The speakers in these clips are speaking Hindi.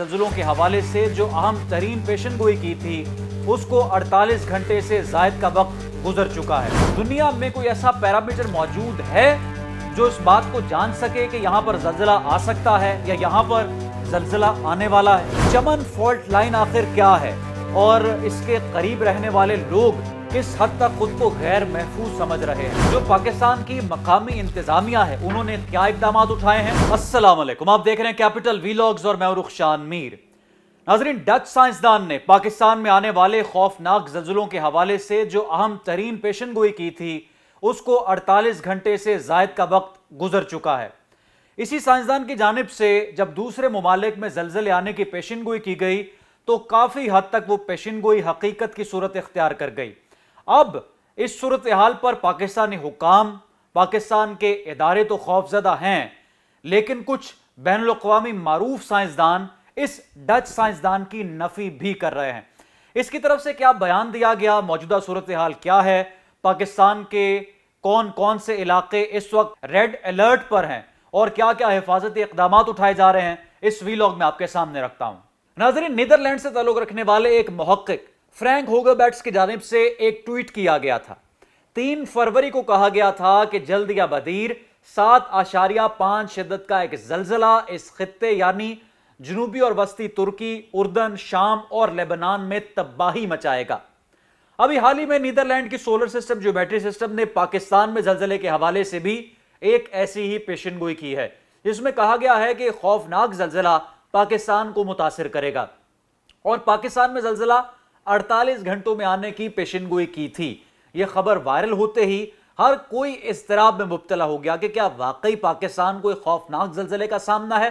जल्जलों के हवाले से जो अहम तरीन पेशन गोई की थी उसको 48 घंटे से जायद का वक्त गुजर चुका है दुनिया में कोई ऐसा पैरामीटर मौजूद है जो इस बात को जान सके कि यहाँ पर जल्जला आ सकता है या यहाँ पर जल्जला आने वाला है चमन फॉल्ट लाइन आखिर क्या है और इसके करीब रहने वाले लोग किस हद तक खुद को गैर महफूज समझ रहे हैं जो पाकिस्तान की मकामी इंतजामिया है उन्होंने क्या इकदाम उठाए हैं असल आप देख रहे हैं कैपिटल वीलॉग्स और मैं रुखशान मीर नाजरीन डच साइंसदान ने पाकिस्तान में आने वाले खौफनाक जल्जलों के हवाले से जो अहम तरीन पेशन गोई की थी उसको 48 घंटे से जायद का वक्त गुजर चुका है इसी साइंसदान की जानब से जब दूसरे ममालिक में जल्जले आने की पेशन गोई की गई तो काफ़ी हद तक वो पेशन गोई हकीकत की सूरत इख्तियार कर गई अब इस सूरत हाल पर पाकिस्तानी हुकाम पाकिस्तान के इदारे तो खौफजदा हैं लेकिन कुछ बैन अवी मरूफ साइंसदान इस डच साइंसदान की नफी भी कर रहे हैं इसकी तरफ से क्या बयान दिया गया मौजूदा सूरत हाल क्या है पाकिस्तान के कौन कौन से इलाके इस वक्त रेड अलर्ट पर हैं और क्या क्या हिफाजती इकदाम उठाए जा रहे हैं इस वीलॉग में आपके सामने रखता हूं नाजरीन नीदरलैंड से ताल्लुक रखने वाले एक महक्क फ्रैंक होगरबैट्स की जानब से एक ट्वीट किया गया था तीन फरवरी को कहा गया था कि जल्द या बदीर सात आशारिया पांच शिदत का एक जलजिला इस खत्े यानी जनूबी और वस्ती तुर्की उर्दन शाम और लेबनान में तबाही मचाएगा अभी हाल ही में नीदरलैंड की सोलर सिस्टम जो बैटरी सिस्टम ने पाकिस्तान में जलजिले के हवाले से भी एक ऐसी ही पेशन गोई की है जिसमें कहा गया है कि खौफनाक जलजिला पाकिस्तान को मुतासर करेगा और पाकिस्तान में जलजिला 48 घंटों में आने की पेशेंगोई की थी यह खबर वायरल होते ही हर कोई इस तरह में मुबतला हो गया कि क्या वाकई पाकिस्तान को एक खौफनाक जलजिले का सामना है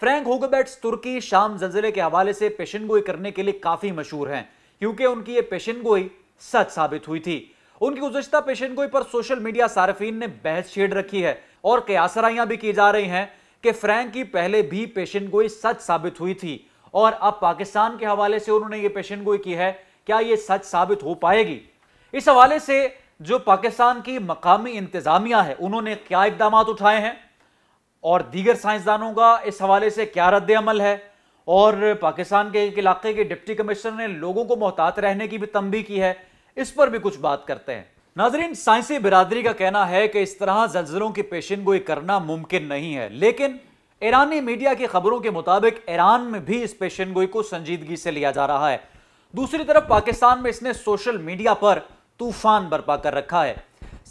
फ्रैंक होगबैट्स तुर्की शाम जलजिले के हवाले से पेशेंगोई करने के लिए काफ़ी मशहूर हैं क्योंकि उनकी यह पेशेंगोई सच साबित हुई थी उनकी गुजशत पेशेंगोई पर सोशल मीडिया सार्फिन ने बहस छेड़ रखी है और कयासराइयाँ भी की जा रही हैं कि फ्रैंक की पहले भी पेशेंगोई सच साबित हुई थी और अब पाकिस्तान के हवाले से उन्होंने ये पेशन गोई की है क्या ये सच साबित हो पाएगी इस हवाले से जो पाकिस्तान की मकामी इंतजामिया है उन्होंने क्या इकदाम उठाए हैं और दीगर साइंसदानों का इस हवाले से क्या रद्द अमल है और पाकिस्तान के एक इलाके के डिप्टी कमिश्नर ने लोगों को मोहतात रहने की भी तंबी की है इस पर भी कुछ बात करते हैं नाजरीन साइंसी बिरादरी का कहना है कि इस तरह जल्जलों की पेशन गोई करना मुमकिन नहीं है लेकिन ईरानी मीडिया की खबरों के मुताबिक ईरान में भी इस पेशन गोई को संजीदगी से लिया जा रहा है दूसरी तरफ पाकिस्तान में इसने सोशल मीडिया पर तूफान बर्पा कर रखा है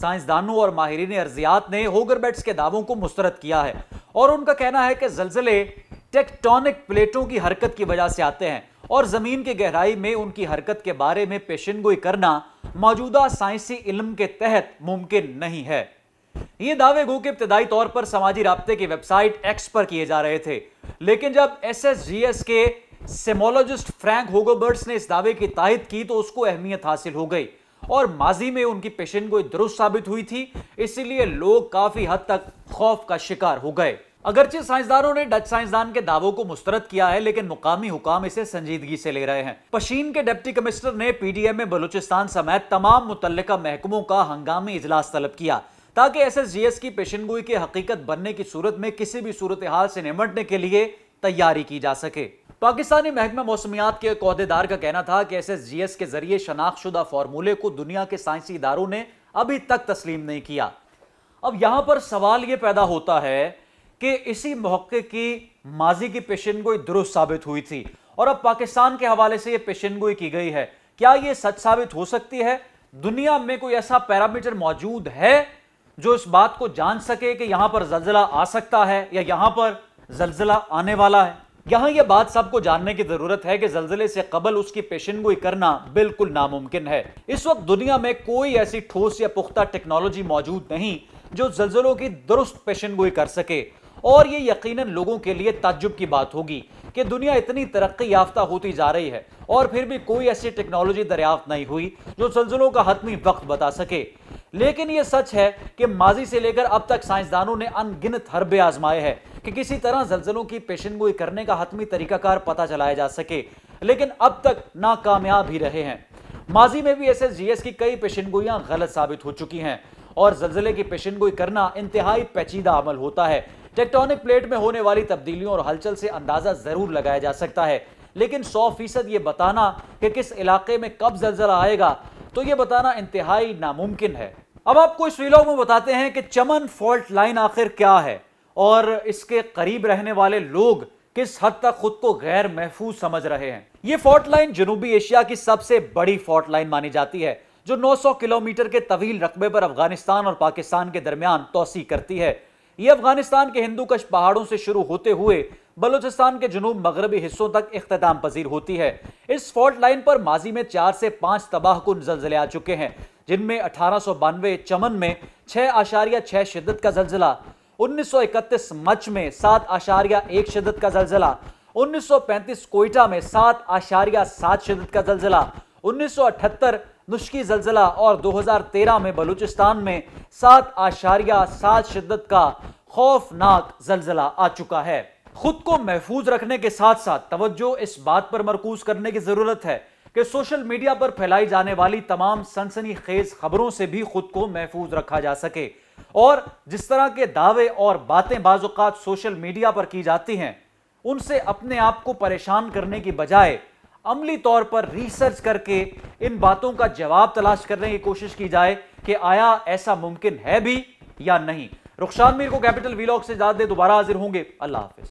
साइंसदानों और माहरीन अर्जियात ने होगरबेट्स के दावों को मुस्तरद किया है और उनका कहना है कि जलजिले टेक्टोनिक प्लेटों की हरकत की वजह से आते हैं और ज़मीन की गहराई में उनकी हरकत के बारे में गोई करना मौजूदा साइंसी इल्म के तहत मुमकिन नहीं है ये दावे गो के इब्तदाई तौर पर समाजी रबते की वेबसाइट एक्स पर किए जा रहे थे लेकिन जब एस के सेमोलॉजिस्ट फ्रैंक होगोबर्ट्स ने इस दावे की ताहिद की तो उसको अहमियत हासिल हो गई और माजी में उनकी पेशेंट गोई दुरुस्त साबित हुई थी इसीलिए लोग काफी हद तक खौफ का शिकार हो गए अगरचे साइंसदानों ने डच साइंसदान के दावों को मुस्तरद किया है लेकिन मुकामी हुकाम इसे संजीदगी से ले रहे हैं पशीन के डिप्टी कमिश्नर ने पीडीएम में बलूचिस्तान समेत तमाम मुतलका महकमों का हंगामी इजलास तलब किया ताकि एसएसजीएस की पेशनगोई की हकीकत बनने की सूरत में किसी भी सूरत हाल से निमटने के लिए तैयारी की जा सके पाकिस्तानी महकमा मौसमियात के एक अहदेदार का कहना था कि एसएसजीएस के जरिए शनाख्त शुदा फार्मूले को दुनिया के साइंसी इदारों ने अभी तक तस्लीम नहीं किया अब यहां पर सवाल यह पैदा होता है कि इसी मौके की माजी की पेशनगोई दुरुस्त साबित हुई थी और अब पाकिस्तान के हवाले से यह पेशनगोई की गई है क्या यह सच साबित हो सकती है दुनिया में कोई ऐसा पैरामीटर मौजूद है जो इस बात को जान सके कि यहां पर जलजिला आ सकता है या यहां पर जलजिला आने वाला है यहां यह बात सबको जानने की जरूरत है कि जलजिले से कबल उसकी गोई करना बिल्कुल नामुमकिन है इस वक्त दुनिया में कोई ऐसी ठोस या पुख्ता टेक्नोलॉजी मौजूद नहीं जो जलजिलों की दुरुस्त गोई कर सके और ये यकीनन लोगों के लिए ताजुब की बात होगी कि दुनिया इतनी तरक्की याफ्ता होती जा रही है और फिर भी कोई ऐसी टेक्नोलॉजी दरियाफ्त नहीं हुई जो जलजिलों का हतमी वक्त बता सके लेकिन यह सच है कि माजी से लेकर अब तक साइंसदानों ने अनगिनत हरबे आजमाए हैं कि किसी तरह जलजलों की पेशनगोई करने का हतमी तरीकाकार पता चलाया जा सके लेकिन अब तक नाकामयाब ही रहे हैं माजी में भी एस की कई पेशनगोइयां गलत साबित हो चुकी हैं और जल्जले की पेशनगोई करना इंतहाई पेचीदा अमल होता है टेक्टोनिक प्लेट में होने वाली तब्दीलियों और हलचल से अंदाजा जरूर लगाया जा सकता है लेकिन सौ फीसद ये बताना कि किस इलाके में कब जलजला आएगा तो ये बताना इंतहाई नामुमकिन है अब आपको इस वीलॉग में बताते हैं कि चमन फॉल्ट लाइन आखिर क्या है और इसके करीब रहने वाले लोग किस हद तक खुद को गैर महफूज समझ रहे हैं ये फॉल्ट लाइन जनूबी एशिया की सबसे बड़ी फॉल्ट लाइन मानी जाती है जो 900 किलोमीटर के तवील रकबे पर अफगानिस्तान और पाकिस्तान के दरमियान तोसी करती है ये अफगानिस्तान के हिंदू कश पहाड़ों से शुरू होते हुए बलूचिस्तान के जनूब मगरबी हिस्सों तक अख्ताम पजीर होती है इस फॉल्ट लाइन पर माजी में चार से पांच तबाह कन जलजले आ चुके हैं जिनमें अठारह चमन में छह आशारिया छह शिदत का जलजिला 1931 मच में सात आशारिया एक शिदत का जलजिला 1935 कोयटा में सात आशारिया सात शिदत का जलजिला 1978 नुश्की जलजिला और 2013 में बलूचिस्तान में सात आशारिया सात शिदत का खौफनाक जलजिला आ चुका है खुद को महफूज रखने के साथ साथ तवज्जो इस बात पर मरकूज करने की ज़रूरत है कि सोशल मीडिया पर फैलाई जाने वाली तमाम सनसनी खेज खबरों से भी खुद को महफूज रखा जा सके और जिस तरह के दावे और बातें बाजुकात सोशल मीडिया पर की जाती हैं उनसे अपने आप को परेशान करने की बजाय अमली तौर पर रिसर्च करके इन बातों का जवाब तलाश करने की कोशिश की जाए कि आया ऐसा मुमकिन है भी या नहीं रुखशान मीर को कैपिटल वीलॉग से ज्यादा दोबारा हाजिर होंगे अल्लाह हाफिज